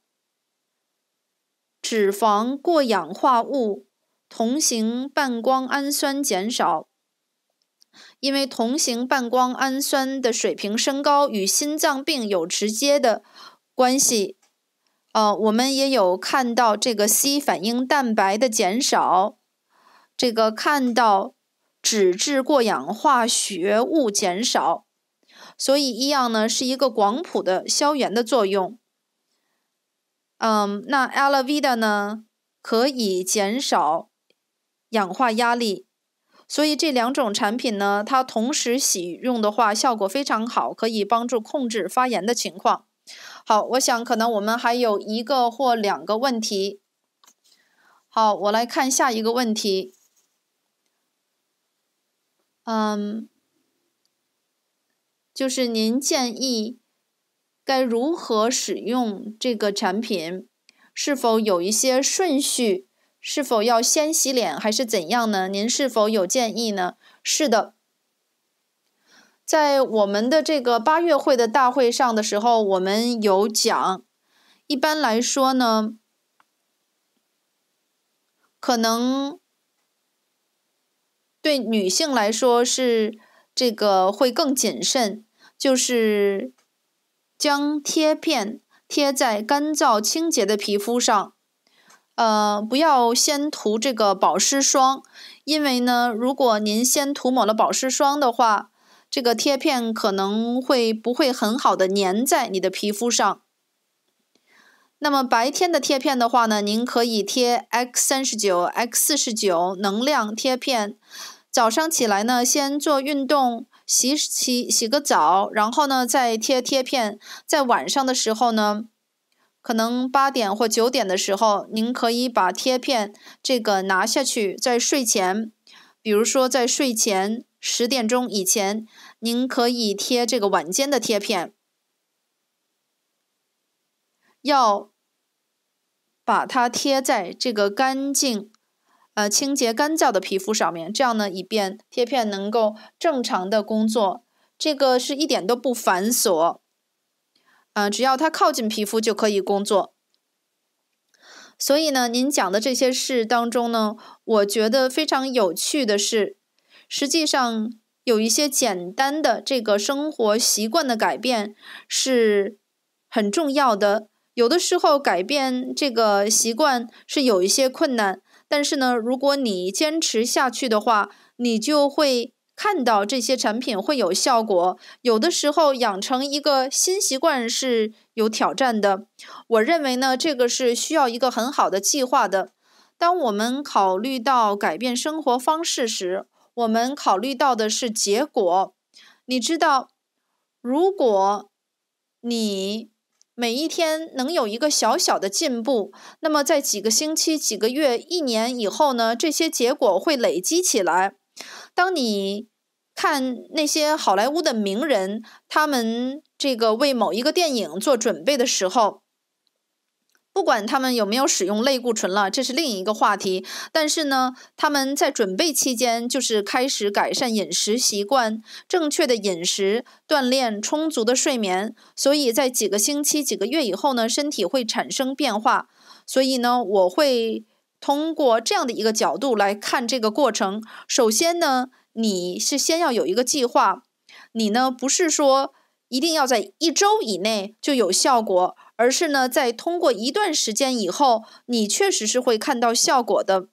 脂肪过氧化物、同型半胱氨酸减少，因为同型半胱氨酸的水平升高与心脏病有直接的关系。呃，我们也有看到这个 C 反应蛋白的减少，这个看到脂质过氧化学物减少，所以一样呢是一个广谱的消炎的作用。嗯，那 Lavida 呢，可以减少氧化压力，所以这两种产品呢，它同时使用的话，效果非常好，可以帮助控制发炎的情况。好，我想可能我们还有一个或两个问题。好，我来看下一个问题。嗯，就是您建议。该如何使用这个产品？是否有一些顺序？是否要先洗脸还是怎样呢？您是否有建议呢？是的，在我们的这个八月会的大会上的时候，我们有讲。一般来说呢，可能对女性来说是这个会更谨慎，就是。将贴片贴在干燥清洁的皮肤上，呃，不要先涂这个保湿霜，因为呢，如果您先涂抹了保湿霜的话，这个贴片可能会不会很好的粘在你的皮肤上。那么白天的贴片的话呢，您可以贴 X 三十九、X 四十九能量贴片，早上起来呢，先做运动。洗洗洗个澡，然后呢再贴贴片。在晚上的时候呢，可能八点或九点的时候，您可以把贴片这个拿下去。在睡前，比如说在睡前十点钟以前，您可以贴这个晚间的贴片，要把它贴在这个干净。呃，清洁干燥的皮肤上面，这样呢，以便贴片能够正常的工作。这个是一点都不繁琐，嗯，只要它靠近皮肤就可以工作。所以呢，您讲的这些事当中呢，我觉得非常有趣的是，实际上有一些简单的这个生活习惯的改变是很重要的。有的时候改变这个习惯是有一些困难。但是呢，如果你坚持下去的话，你就会看到这些产品会有效果。有的时候养成一个新习惯是有挑战的，我认为呢，这个是需要一个很好的计划的。当我们考虑到改变生活方式时，我们考虑到的是结果。你知道，如果你。每一天能有一个小小的进步，那么在几个星期、几个月、一年以后呢？这些结果会累积起来。当你看那些好莱坞的名人，他们这个为某一个电影做准备的时候。不管他们有没有使用类固醇了，这是另一个话题。但是呢，他们在准备期间就是开始改善饮食习惯，正确的饮食、锻炼、充足的睡眠。所以在几个星期、几个月以后呢，身体会产生变化。所以呢，我会通过这样的一个角度来看这个过程。首先呢，你是先要有一个计划，你呢不是说一定要在一周以内就有效果。而是呢，在通过一段时间以后，你确实是会看到效果的。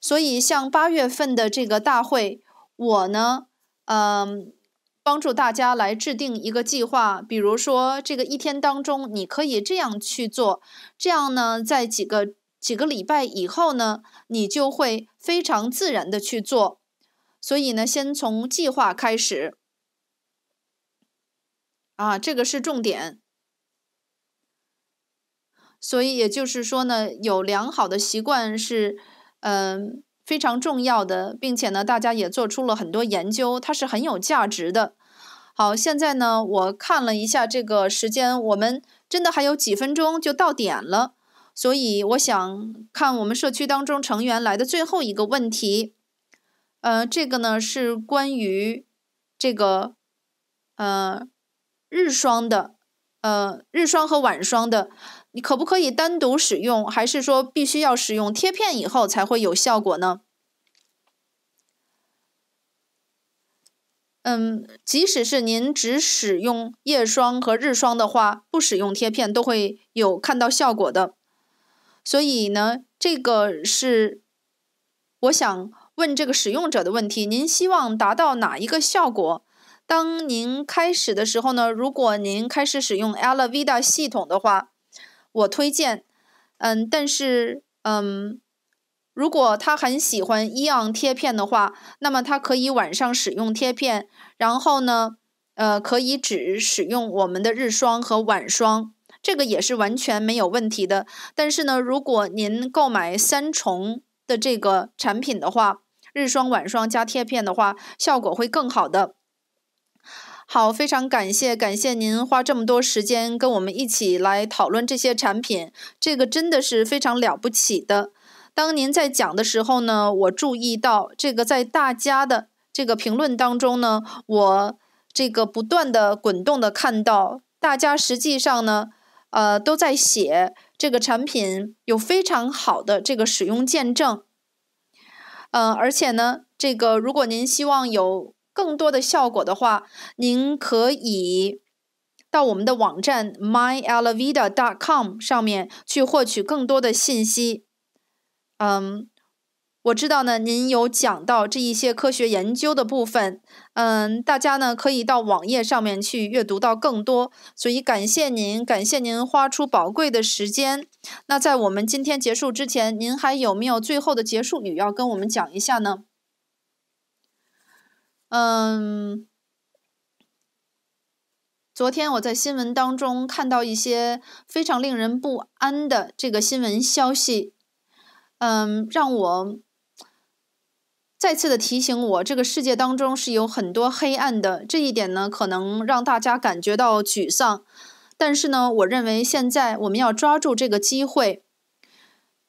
所以，像八月份的这个大会，我呢，嗯，帮助大家来制定一个计划。比如说，这个一天当中，你可以这样去做，这样呢，在几个几个礼拜以后呢，你就会非常自然的去做。所以呢，先从计划开始，啊，这个是重点。所以也就是说呢，有良好的习惯是，嗯，非常重要的，并且呢，大家也做出了很多研究，它是很有价值的。好，现在呢，我看了一下这个时间，我们真的还有几分钟就到点了，所以我想看我们社区当中成员来的最后一个问题。呃，这个呢是关于这个，呃，日霜的，呃，日霜和晚霜的。你可不可以单独使用，还是说必须要使用贴片以后才会有效果呢？嗯，即使是您只使用夜霜和日霜的话，不使用贴片都会有看到效果的。所以呢，这个是我想问这个使用者的问题：您希望达到哪一个效果？当您开始的时候呢，如果您开始使用 a l v i d a 系统的话。我推荐，嗯，但是，嗯，如果他很喜欢一样贴片的话，那么他可以晚上使用贴片，然后呢，呃，可以只使用我们的日霜和晚霜，这个也是完全没有问题的。但是呢，如果您购买三重的这个产品的话，日霜、晚霜加贴片的话，效果会更好。的好，非常感谢，感谢您花这么多时间跟我们一起来讨论这些产品，这个真的是非常了不起的。当您在讲的时候呢，我注意到这个在大家的这个评论当中呢，我这个不断的滚动的看到，大家实际上呢，呃，都在写这个产品有非常好的这个使用见证，嗯，而且呢，这个如果您希望有。更多的效果的话，您可以到我们的网站 m y a l v i d a c o m 上面去获取更多的信息。嗯，我知道呢，您有讲到这一些科学研究的部分。嗯，大家呢可以到网页上面去阅读到更多。所以感谢您，感谢您花出宝贵的时间。那在我们今天结束之前，您还有没有最后的结束语要跟我们讲一下呢？嗯，昨天我在新闻当中看到一些非常令人不安的这个新闻消息，嗯，让我再次的提醒我，这个世界当中是有很多黑暗的。这一点呢，可能让大家感觉到沮丧，但是呢，我认为现在我们要抓住这个机会，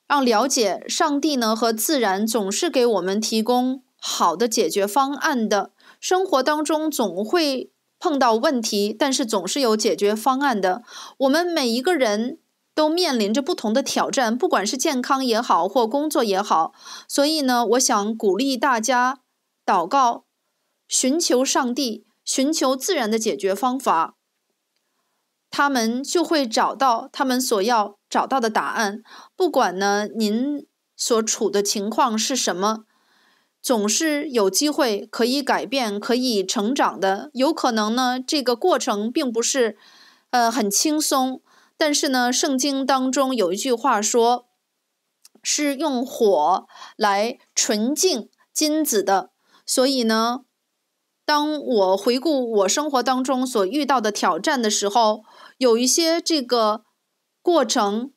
让了解上帝呢和自然总是给我们提供。好的解决方案的，生活当中总会碰到问题，但是总是有解决方案的。我们每一个人都面临着不同的挑战，不管是健康也好，或工作也好。所以呢，我想鼓励大家祷告，寻求上帝，寻求自然的解决方法，他们就会找到他们所要找到的答案。不管呢您所处的情况是什么。总是有机会可以改变、可以成长的，有可能呢。这个过程并不是，呃，很轻松。但是呢，圣经当中有一句话说，是用火来纯净金子的。所以呢，当我回顾我生活当中所遇到的挑战的时候，有一些这个过程。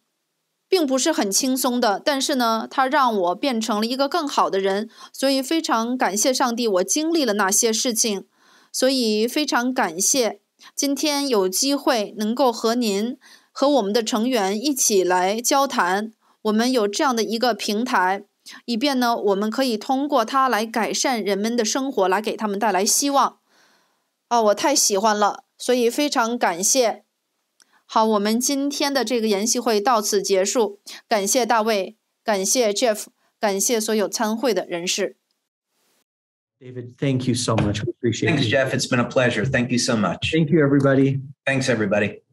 并不是很轻松的，但是呢，它让我变成了一个更好的人，所以非常感谢上帝，我经历了那些事情，所以非常感谢今天有机会能够和您和我们的成员一起来交谈，我们有这样的一个平台，以便呢，我们可以通过它来改善人们的生活，来给他们带来希望。哦，我太喜欢了，所以非常感谢。好，我们今天的这个研习会到此结束。感谢大卫，感谢 Jeff，感谢所有参会的人士。David, thank you so much. We appreciate it. Thanks, Jeff. It's been a pleasure. Thank you so much. Thank you, everybody. Thanks, everybody.